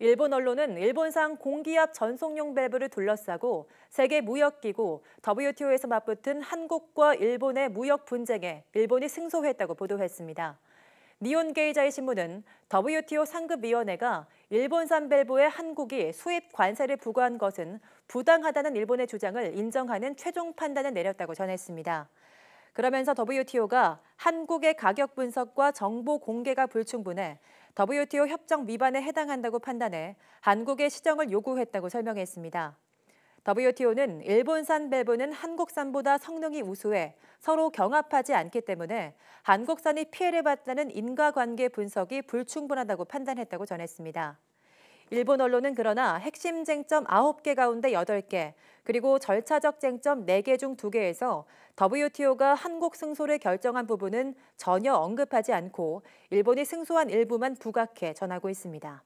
일본 언론은 일본산 공기압 전송용 밸브를 둘러싸고 세계 무역기구 WTO에서 맞붙은 한국과 일본의 무역 분쟁에 일본이 승소했다고 보도했습니다. 니온 게이자의 신문은 WTO 상급위원회가 일본산 밸브에 한국이 수입 관세를 부과한 것은 부당하다는 일본의 주장을 인정하는 최종 판단을 내렸다고 전했습니다. 그러면서 WTO가 한국의 가격 분석과 정보 공개가 불충분해 WTO 협정 위반에 해당한다고 판단해 한국의 시정을 요구했다고 설명했습니다. WTO는 일본산 밸브는 한국산보다 성능이 우수해 서로 경합하지 않기 때문에 한국산이 피해를 봤다는 인과관계 분석이 불충분하다고 판단했다고 전했습니다. 일본 언론은 그러나 핵심 쟁점 9개 가운데 8개, 그리고 절차적 쟁점 4개 중 2개에서 WTO가 한국 승소를 결정한 부분은 전혀 언급하지 않고 일본이 승소한 일부만 부각해 전하고 있습니다.